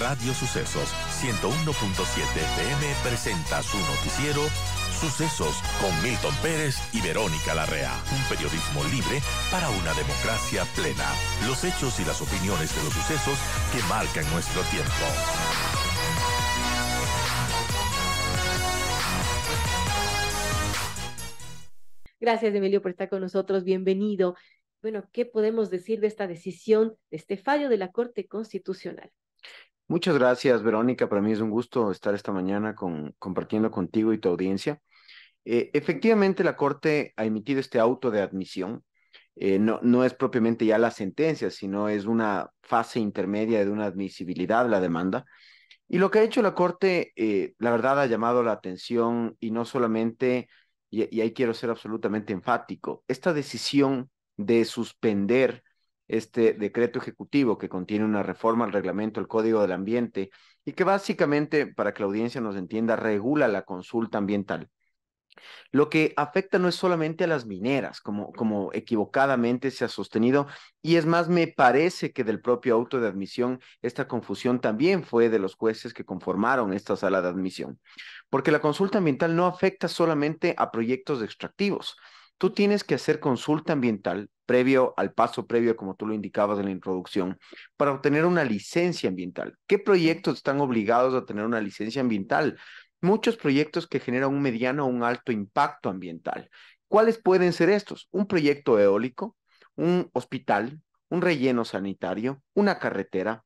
Radio Sucesos 101.7 FM presenta su noticiero Sucesos con Milton Pérez y Verónica Larrea. Un periodismo libre para una democracia plena. Los hechos y las opiniones de los sucesos que marcan nuestro tiempo. Gracias, Emilio, por estar con nosotros. Bienvenido. Bueno, ¿qué podemos decir de esta decisión, de este fallo de la Corte Constitucional? Muchas gracias, Verónica. Para mí es un gusto estar esta mañana compartiendo contigo y tu audiencia. Eh, efectivamente, la Corte ha emitido este auto de admisión. Eh, no, no es propiamente ya la sentencia, sino es una fase intermedia de una admisibilidad la demanda. Y lo que ha hecho la Corte, eh, la verdad, ha llamado la atención y no solamente, y, y ahí quiero ser absolutamente enfático, esta decisión de suspender este decreto ejecutivo que contiene una reforma al reglamento del Código del Ambiente y que básicamente, para que la audiencia nos entienda, regula la consulta ambiental. Lo que afecta no es solamente a las mineras, como, como equivocadamente se ha sostenido, y es más, me parece que del propio auto de admisión, esta confusión también fue de los jueces que conformaron esta sala de admisión, porque la consulta ambiental no afecta solamente a proyectos extractivos, Tú tienes que hacer consulta ambiental previo al paso previo, como tú lo indicabas en la introducción, para obtener una licencia ambiental. ¿Qué proyectos están obligados a tener una licencia ambiental? Muchos proyectos que generan un mediano o un alto impacto ambiental. ¿Cuáles pueden ser estos? Un proyecto eólico, un hospital, un relleno sanitario, una carretera,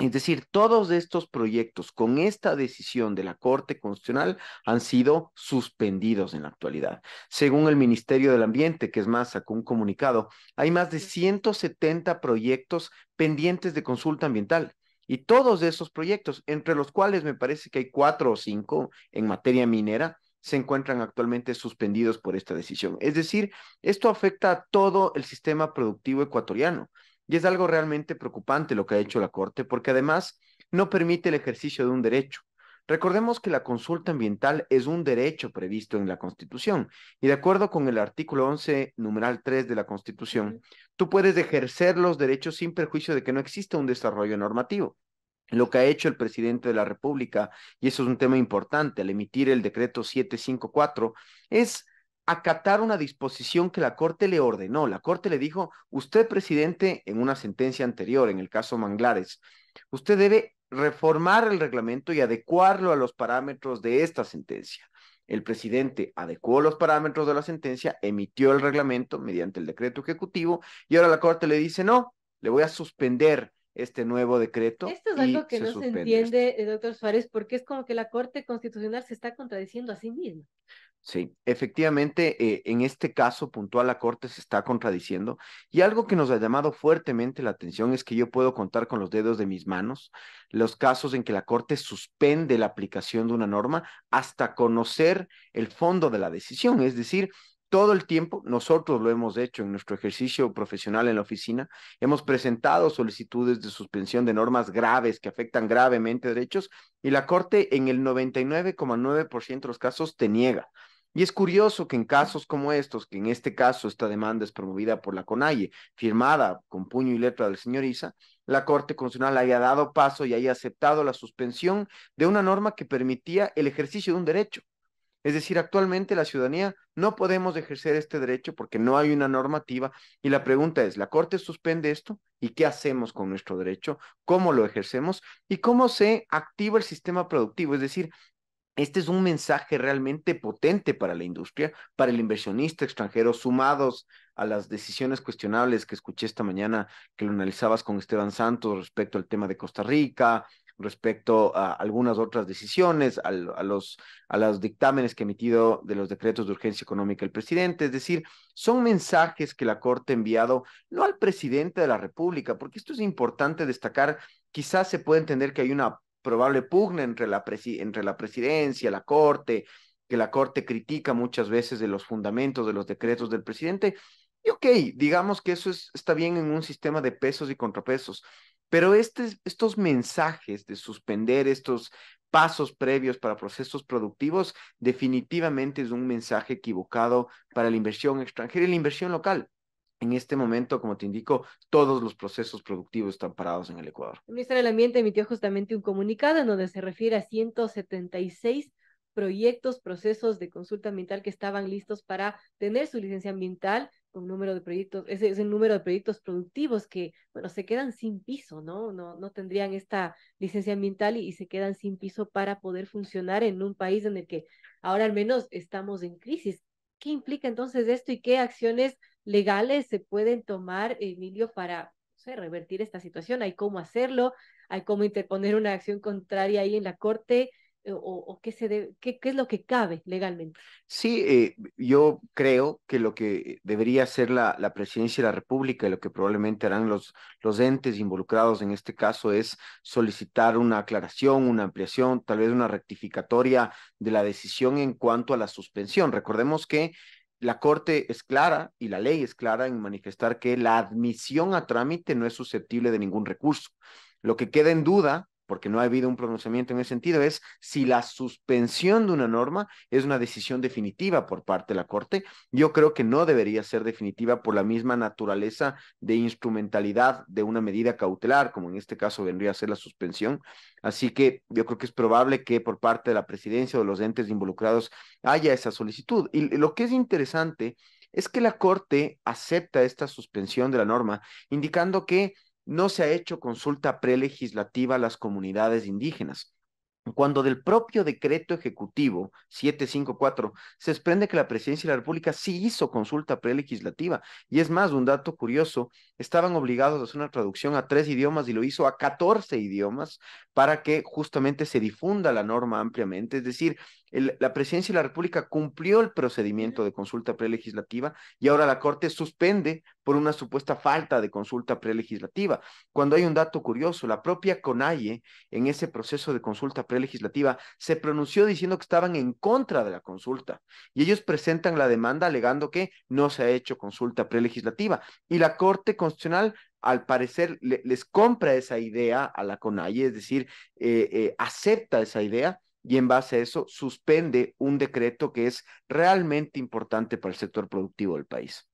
es decir, todos estos proyectos con esta decisión de la Corte Constitucional han sido suspendidos en la actualidad. Según el Ministerio del Ambiente, que es más, sacó un comunicado, hay más de 170 proyectos pendientes de consulta ambiental. Y todos esos proyectos, entre los cuales me parece que hay cuatro o cinco en materia minera, se encuentran actualmente suspendidos por esta decisión. Es decir, esto afecta a todo el sistema productivo ecuatoriano. Y es algo realmente preocupante lo que ha hecho la Corte, porque además no permite el ejercicio de un derecho. Recordemos que la consulta ambiental es un derecho previsto en la Constitución y de acuerdo con el artículo 11, numeral 3 de la Constitución, tú puedes ejercer los derechos sin perjuicio de que no exista un desarrollo normativo lo que ha hecho el presidente de la República, y eso es un tema importante al emitir el decreto 754, es acatar una disposición que la Corte le ordenó. La Corte le dijo, usted, presidente, en una sentencia anterior, en el caso Manglares, usted debe reformar el reglamento y adecuarlo a los parámetros de esta sentencia. El presidente adecuó los parámetros de la sentencia, emitió el reglamento mediante el decreto ejecutivo y ahora la Corte le dice, no, le voy a suspender este nuevo decreto. Esto es algo que no se entiende, este. eh, doctor Suárez, porque es como que la Corte Constitucional se está contradiciendo a sí misma. Sí, efectivamente, eh, en este caso puntual la Corte se está contradiciendo y algo que nos ha llamado fuertemente la atención es que yo puedo contar con los dedos de mis manos los casos en que la Corte suspende la aplicación de una norma hasta conocer el fondo de la decisión, es decir, todo el tiempo, nosotros lo hemos hecho en nuestro ejercicio profesional en la oficina, hemos presentado solicitudes de suspensión de normas graves que afectan gravemente derechos y la Corte en el 99,9% de los casos te niega. Y es curioso que en casos como estos, que en este caso esta demanda es promovida por la CONAIE, firmada con puño y letra del señor Isa, la Corte Constitucional haya dado paso y haya aceptado la suspensión de una norma que permitía el ejercicio de un derecho. Es decir, actualmente la ciudadanía no podemos ejercer este derecho porque no hay una normativa y la pregunta es, ¿la Corte suspende esto? ¿Y qué hacemos con nuestro derecho? ¿Cómo lo ejercemos? ¿Y cómo se activa el sistema productivo? Es decir, este es un mensaje realmente potente para la industria, para el inversionista extranjero, sumados a las decisiones cuestionables que escuché esta mañana, que lo analizabas con Esteban Santos respecto al tema de Costa Rica, respecto a algunas otras decisiones, a, los, a los dictámenes que ha emitido de los decretos de urgencia económica el presidente. Es decir, son mensajes que la Corte ha enviado no al presidente de la República, porque esto es importante destacar. Quizás se puede entender que hay una probable pugna entre la, entre la presidencia, la Corte, que la Corte critica muchas veces de los fundamentos, de los decretos del presidente. Y ok, digamos que eso está bien en un sistema de pesos y contrapesos, pero estos mensajes de suspender estos pasos previos para procesos productivos definitivamente es un mensaje equivocado para la inversión extranjera y la inversión local. En este momento, como te indico, todos los procesos productivos están parados en el Ecuador. El Ministerio del Ambiente emitió justamente un comunicado en donde se refiere a 176 proyectos, procesos de consulta ambiental que estaban listos para tener su licencia ambiental un número de proyectos, ese, es el número de proyectos productivos que, bueno, se quedan sin piso, ¿no? No, no tendrían esta licencia ambiental y, se quedan sin piso para poder funcionar en un país en el que ahora al menos estamos en crisis. ¿Qué implica entonces esto y qué acciones legales se pueden tomar, Emilio, para revertir esta situación? ¿Hay cómo hacerlo? ¿Hay cómo interponer una acción contraria ahí en la Corte? Eh, o, qué, es lo que cabe legalmente? Sí, eh, yo creo que lo que debería hacer la, presidencia de la República y lo que probablemente harán los, los entes involucrados en este caso es solicitar una aclaración, una ampliación, tal vez una rectificatoria de la decisión en cuanto a la suspensión. Recordemos que la Corte es clara y la ley es clara en manifestar que la admisión a trámite no es susceptible de ningún recurso. Lo que queda en duda porque no ha habido un pronunciamiento en ese sentido, es si la suspensión de una norma es una decisión definitiva por parte de la Corte. Yo creo que no debería ser definitiva por la misma naturaleza de instrumentalidad de una medida cautelar, como en este caso vendría a ser la suspensión. Así que yo creo que es probable que por parte de la presidencia o de los entes involucrados haya esa solicitud. Y lo que es interesante es que la Corte acepta esta suspensión de la norma, indicando que no se ha hecho consulta prelegislativa a las comunidades indígenas. Cuando del propio decreto ejecutivo 754 se desprende que la presidencia de la República sí hizo consulta prelegislativa. Y es más, un dato curioso, estaban obligados a hacer una traducción a tres idiomas y lo hizo a catorce idiomas para que justamente se difunda la norma ampliamente. Es decir, la presidencia de la República cumplió el procedimiento de consulta prelegislativa y ahora la Corte suspende por una supuesta falta de consulta prelegislativa. Cuando hay un dato curioso, la propia CONAIE en ese proceso de consulta prelegislativa se pronunció diciendo que estaban en contra de la consulta y ellos presentan la demanda alegando que no se ha hecho consulta prelegislativa y la Corte Constitucional al parecer les compra esa idea a la CONAIE, es decir, eh, eh, acepta esa idea y en base a eso suspende un decreto que es realmente importante para el sector productivo del país.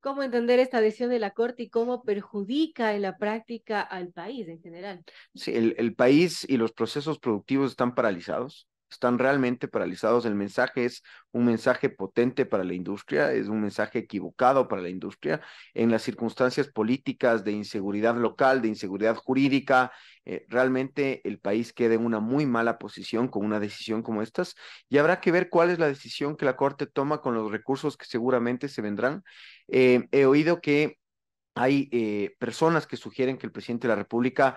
¿Cómo entender esta decisión de la Corte y cómo perjudica en la práctica al país en general? Sí, el, el país y los procesos productivos están paralizados están realmente paralizados. El mensaje es un mensaje potente para la industria, es un mensaje equivocado para la industria. En las circunstancias políticas de inseguridad local, de inseguridad jurídica, eh, realmente el país queda en una muy mala posición con una decisión como estas y habrá que ver cuál es la decisión que la Corte toma con los recursos que seguramente se vendrán. Eh, he oído que hay eh, personas que sugieren que el presidente de la República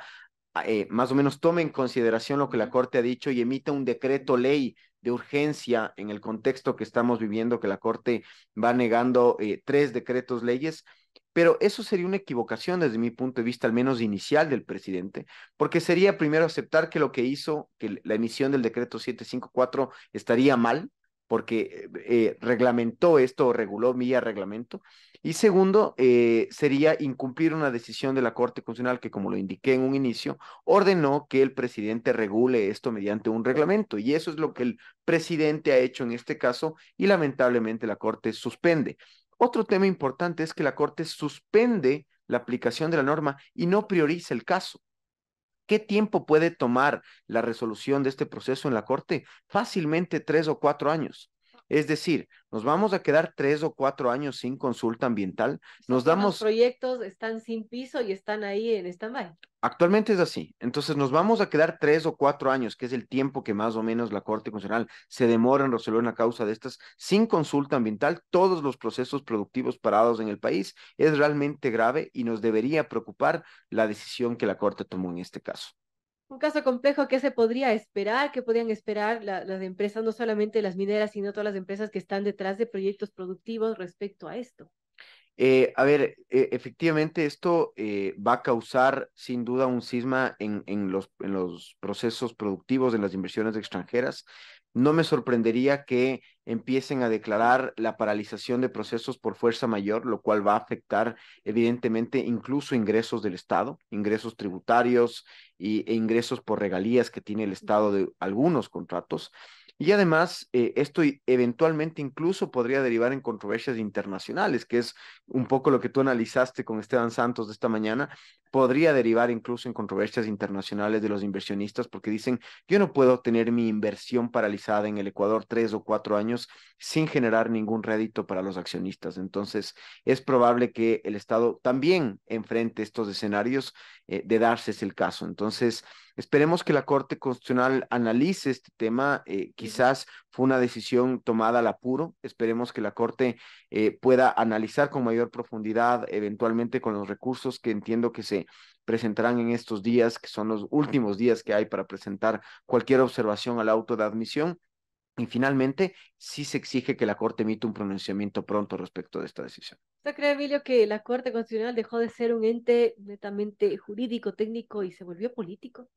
eh, más o menos tome en consideración lo que la Corte ha dicho y emita un decreto ley de urgencia en el contexto que estamos viviendo, que la Corte va negando eh, tres decretos leyes, pero eso sería una equivocación desde mi punto de vista, al menos inicial del presidente, porque sería primero aceptar que lo que hizo, que la emisión del decreto 754 estaría mal, porque eh, reglamentó esto o reguló vía reglamento. Y segundo, eh, sería incumplir una decisión de la Corte Constitucional que, como lo indiqué en un inicio, ordenó que el presidente regule esto mediante un reglamento. Y eso es lo que el presidente ha hecho en este caso y lamentablemente la Corte suspende. Otro tema importante es que la Corte suspende la aplicación de la norma y no prioriza el caso. ¿Qué tiempo puede tomar la resolución de este proceso en la Corte? Fácilmente tres o cuatro años. Es decir, nos vamos a quedar tres o cuatro años sin consulta ambiental. Nos damos. Los proyectos están sin piso y están ahí en stand-by. Actualmente es así. Entonces, nos vamos a quedar tres o cuatro años, que es el tiempo que más o menos la Corte Constitucional se demora en resolver una causa de estas, sin consulta ambiental, todos los procesos productivos parados en el país. Es realmente grave y nos debería preocupar la decisión que la Corte tomó en este caso un caso complejo que se podría esperar, que podrían esperar las empresas, no solamente las mineras, sino todas las empresas que están detrás de proyectos productivos respecto a esto. Eh, a ver, eh, efectivamente esto eh, va a causar sin duda un sisma en, en, los, en los procesos productivos, en las inversiones extranjeras. No me sorprendería que empiecen a declarar la paralización de procesos por fuerza mayor, lo cual va a afectar evidentemente incluso ingresos del Estado, ingresos tributarios y, e ingresos por regalías que tiene el Estado de algunos contratos. Y además, eh, esto eventualmente incluso podría derivar en controversias internacionales, que es un poco lo que tú analizaste con Esteban Santos de esta mañana, podría derivar incluso en controversias internacionales de los inversionistas porque dicen, yo no puedo tener mi inversión paralizada en el Ecuador tres o cuatro años sin generar ningún rédito para los accionistas. Entonces, es probable que el Estado también enfrente estos escenarios eh, de darse es el caso. Entonces, esperemos que la Corte Constitucional analice este tema, eh, quizás fue una decisión tomada al apuro. Esperemos que la Corte eh, pueda analizar con mayor profundidad, eventualmente con los recursos que entiendo que se presentarán en estos días, que son los últimos días que hay para presentar cualquier observación al auto de admisión, y finalmente, sí se exige que la Corte emita un pronunciamiento pronto respecto de esta decisión. ¿Usted cree, Emilio, que la Corte Constitucional dejó de ser un ente netamente jurídico, técnico y se volvió político?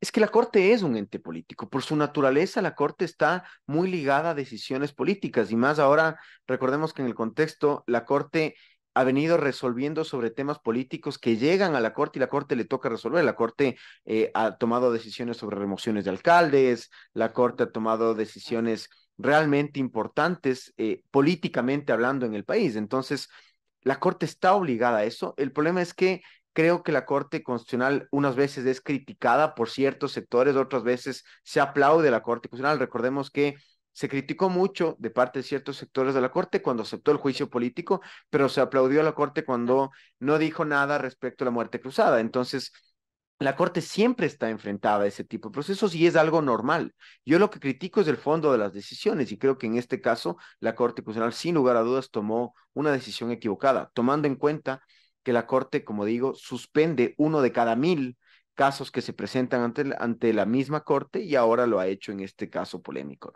Es que la Corte es un ente político. Por su naturaleza, la Corte está muy ligada a decisiones políticas y más ahora, recordemos que en el contexto, la Corte ha venido resolviendo sobre temas políticos que llegan a la Corte y la Corte le toca resolver. La Corte eh, ha tomado decisiones sobre remociones de alcaldes, la Corte ha tomado decisiones realmente importantes eh, políticamente hablando en el país. Entonces, la Corte está obligada a eso. El problema es que creo que la Corte Constitucional unas veces es criticada por ciertos sectores, otras veces se aplaude a la Corte Constitucional. Recordemos que se criticó mucho de parte de ciertos sectores de la Corte cuando aceptó el juicio político, pero se aplaudió a la Corte cuando no dijo nada respecto a la muerte cruzada. Entonces, la Corte siempre está enfrentada a ese tipo de procesos y es algo normal. Yo lo que critico es el fondo de las decisiones y creo que en este caso la Corte Constitucional sin lugar a dudas tomó una decisión equivocada, tomando en cuenta que la Corte, como digo, suspende uno de cada mil casos que se presentan ante, ante la misma Corte y ahora lo ha hecho en este caso polémico.